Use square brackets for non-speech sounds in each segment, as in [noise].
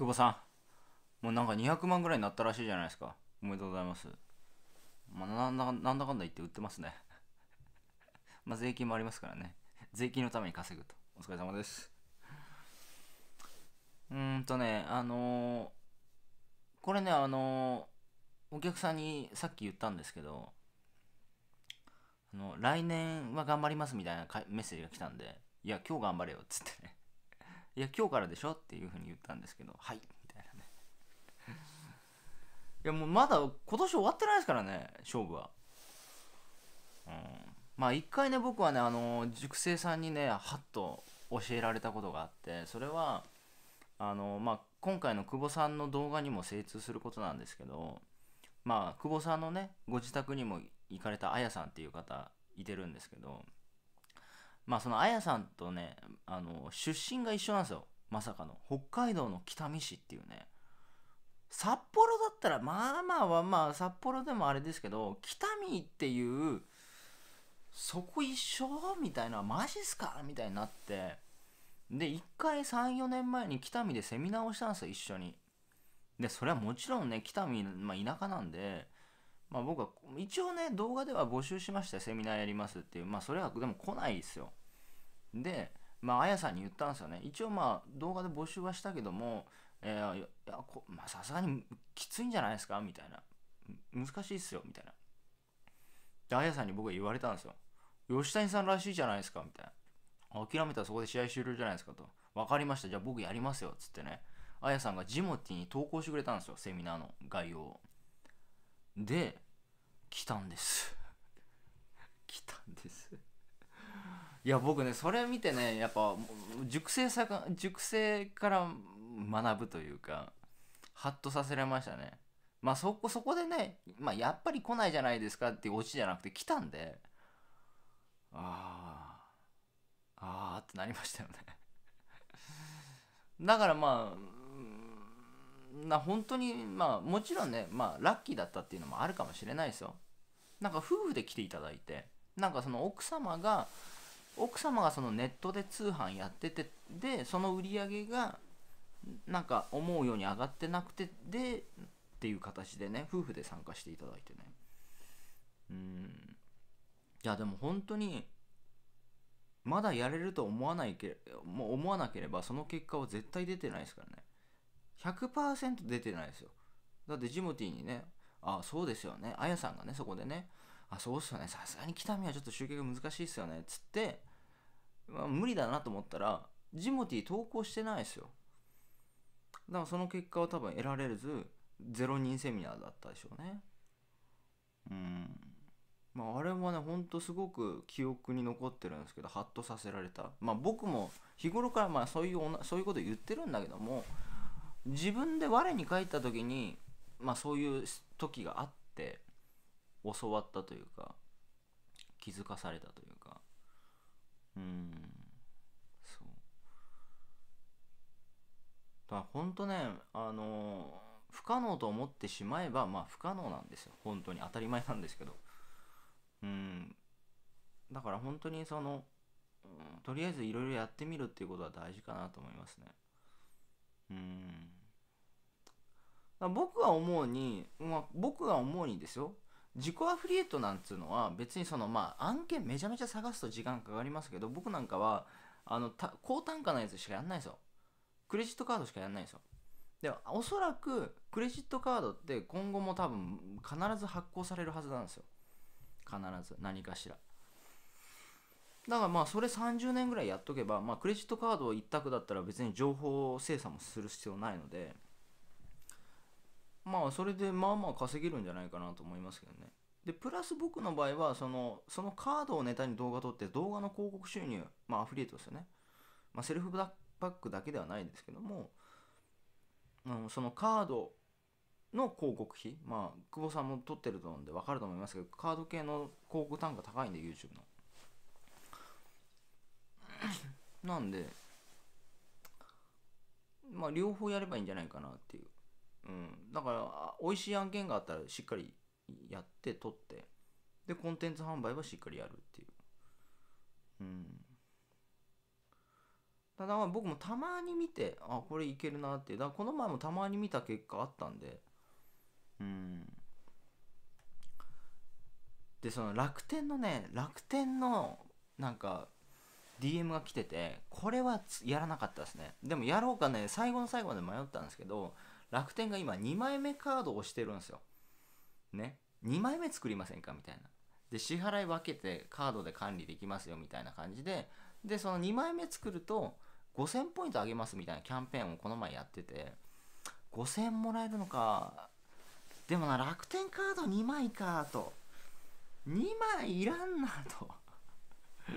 久保さん、もうなんか200万ぐらいになったらしいじゃないですか。おめでとうございます。まあ、なんだかんだ言って売ってますね。[laughs] まあ、税金もありますからね。税金のために稼ぐと。お疲れ様です。うーんとね、あのー、これね、あのー、お客さんにさっき言ったんですけど、あの来年は頑張りますみたいなメッセージが来たんで、いや、今日頑張れよっつってね「いや今日からでしょ」っていうふうに言ったんですけど「はい」みたいなね [laughs] いやもうまだ今年終わってないですからね勝負はうんまあ一回ね僕はねあの塾生さんにねはっと教えられたことがあってそれはあのまあ今回の久保さんの動画にも精通することなんですけどまあ久保さんのねご自宅にも行かれたあやさんっていう方いてるんですけどまあそのあやさんとねあの出身が一緒なんですよまさかの北海道の北見市っていうね札幌だったらまあまあはまあ札幌でもあれですけど北見っていうそこ一緒みたいなマジっすかみたいになってで1回34年前に北見でセミナーをしたんですよ一緒にでそれはもちろんね北見、まあ、田舎なんで、まあ、僕は一応ね動画では募集しましたセミナーやりますっていうまあそれはでも来ないですよで、まあ、あやさんに言ったんですよね。一応、まあ、動画で募集はしたけども、えー、いや、さすがにきついんじゃないですかみたいな。難しいっすよ、みたいな。で、あやさんに僕は言われたんですよ。吉谷さんらしいじゃないですかみたいな。諦めたらそこで試合終了じゃないですかと。分かりました、じゃあ僕やりますよ、つってね。あやさんがジモティに投稿してくれたんですよ、セミナーの概要を。で、来たんです。[laughs] 来たんです。いや僕ねそれ見てねやっぱ熟成さか熟成から学ぶというかハッとさせられましたねまあそこそこでね、まあ、やっぱり来ないじゃないですかっていうオチじゃなくて来たんでああああってなりましたよね [laughs] だからまあな本当にまあもちろんね、まあ、ラッキーだったっていうのもあるかもしれないですよなんか夫婦で来ていただいてなんかその奥様が奥様がそのネットで通販やっててでその売り上げがなんか思うように上がってなくてでっていう形でね夫婦で参加していただいてねうんいやでも本当にまだやれると思わないけもう思わなければその結果は絶対出てないですからね100%出てないですよだってジモティーにねああそうですよねあやさんがねそこでねあそうっすよねさすがに北見はちょっと集客難しいっすよねっつってまあ、無理だなと思ったら、ジモティー投稿してないですよ。だからその結果は多分得られず、0人セミナーだったでしょうね。うん。まあ、あれはね、ほんとすごく記憶に残ってるんですけど、ハッとさせられた。まあ、僕も日頃からまあそういうそういうこと言ってるんだけども、自分で我に返った時に、まあ、そういう時があって、教わったというか、気づかされたというか。本当ねあの不可能と思ってしまえばまあ不可能なんですよ本当に当たり前なんですけどうんだから本当にその、うん、とりあえずいろいろやってみるっていうことは大事かなと思いますねうん僕は思うに、まあ、僕は思うにですよ自己アフリエイトなんつうのは別にそのまあ案件めちゃめちゃ探すと時間かかりますけど僕なんかはあの高単価のやつしかやんないですよクレジットカードしかやんないんですよでおそらくクレジットカードって今後も多分必ず発行されるはずなんですよ必ず何かしらだからまあそれ30年ぐらいやっとけば、まあ、クレジットカード一択だったら別に情報精査もする必要ないのでまあそれでまあまあ稼げるんじゃないかなと思いますけどねでプラス僕の場合はそのそのカードをネタに動画撮って動画の広告収入まあアフリエイトですよね、まあ、セルフパックだけではないんですけども、うん、そのカードの広告費まあ久保さんも取ってると思うんで分かると思いますけどカード系の広告単価高いんで YouTube の。[coughs] なんでまあ両方やればいいんじゃないかなっていう。うん、だから美味しい案件があったらしっかりやって撮ってでコンテンツ販売はしっかりやるっていう。うんただ僕もたまに見てあこれいけるなってだこの前もたまに見た結果あったんでうんでその楽天のね楽天のなんか DM が来ててこれはやらなかったですねでもやろうかね最後の最後まで迷ったんですけど楽天が今2枚目カードをしてるんですよね2枚目作りませんかみたいなで支払い分けてカードで管理できますよみたいな感じででその2枚目作ると5000ポイントあげますみたいなキャンペーンをこの前やってて、5000もらえるのか、でもな、楽天カード2枚か、と。2枚いらんな、と。[laughs]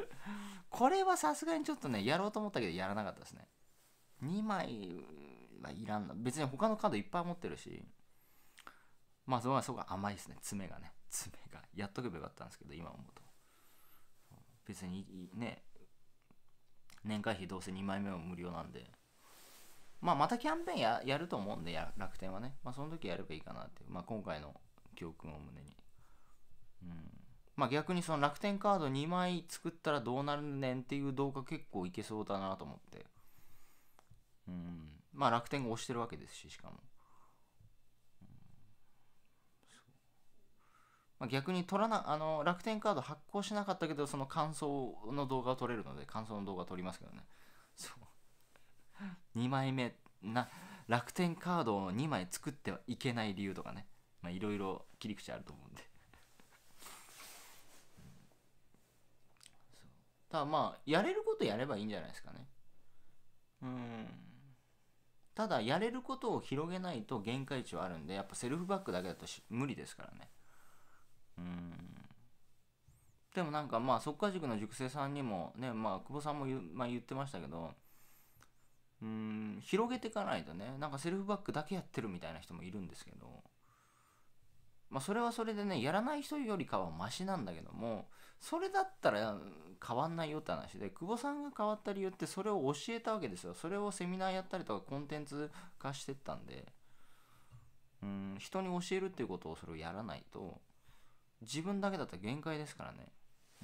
これはさすがにちょっとね、やろうと思ったけど、やらなかったですね。2枚はいらんな。別に他のカードいっぱい持ってるし。まあ、そこはそ甘いですね。爪がね。爪が。やっとけばよかったんですけど、今思うと。別にね、年会費どうせ2枚目も無料なんで。まあ、またキャンペーンややると思うんで楽天はね。まあ、その時やればいいかなっていう。まあ、今回の教訓を胸に。うん。まあ、逆にその楽天カード2枚作ったらどうなるねんっていう動画結構いけそうだなと思って。うん。まあ、楽天が押してるわけですし、しかも。まあ、逆に取らなあの楽天カード発行しなかったけどその感想の動画を撮れるので感想の動画を撮りますけどねそう2 [laughs] 枚目な楽天カードを2枚作ってはいけない理由とかねいろいろ切り口あると思うんでただまあやれることやればいいんじゃないですかねうんただやれることを広げないと限界値はあるんでやっぱセルフバックだけだと無理ですからねでもなんかまあ速稼塾の塾生さんにもねまあ久保さんも言,、まあ、言ってましたけどうん広げていかないとねなんかセルフバックだけやってるみたいな人もいるんですけどまあそれはそれでねやらない人よりかはマシなんだけどもそれだったら変わんないよって話で久保さんが変わった理由ってそれを教えたわけですよそれをセミナーやったりとかコンテンツ化してったんでうん人に教えるっていうことをそれをやらないと自分だけだったら限界ですからね。うん、だか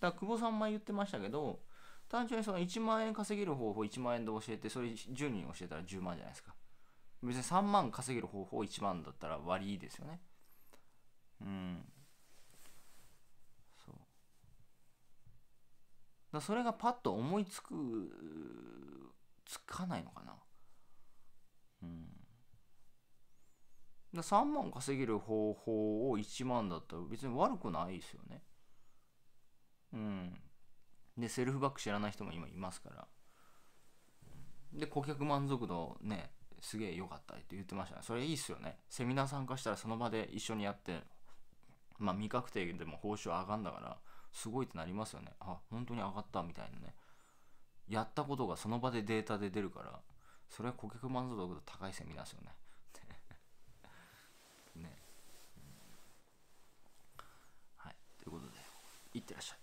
ら久保さん前言ってましたけど単純にその1万円稼げる方法1万円で教えてそれ10人教えたら10万じゃないですか別に3万稼げる方法1万だったら割いいですよねうんそうだそれがパッと思いつくつかないのかなうんだ3万稼げる方法を1万だったら別に悪くないですよねでセルフバック知らない人も今いますからで顧客満足度ねすげえ良かったって言ってましたねそれいいっすよねセミナー参加したらその場で一緒にやってまあ未確定でも報酬上がんだからすごいってなりますよねあ本当に上がったみたいなねやったことがその場でデータで出るからそれは顧客満足度高いセミナーですよね [laughs] ね、うん、はいということでいってらっしゃい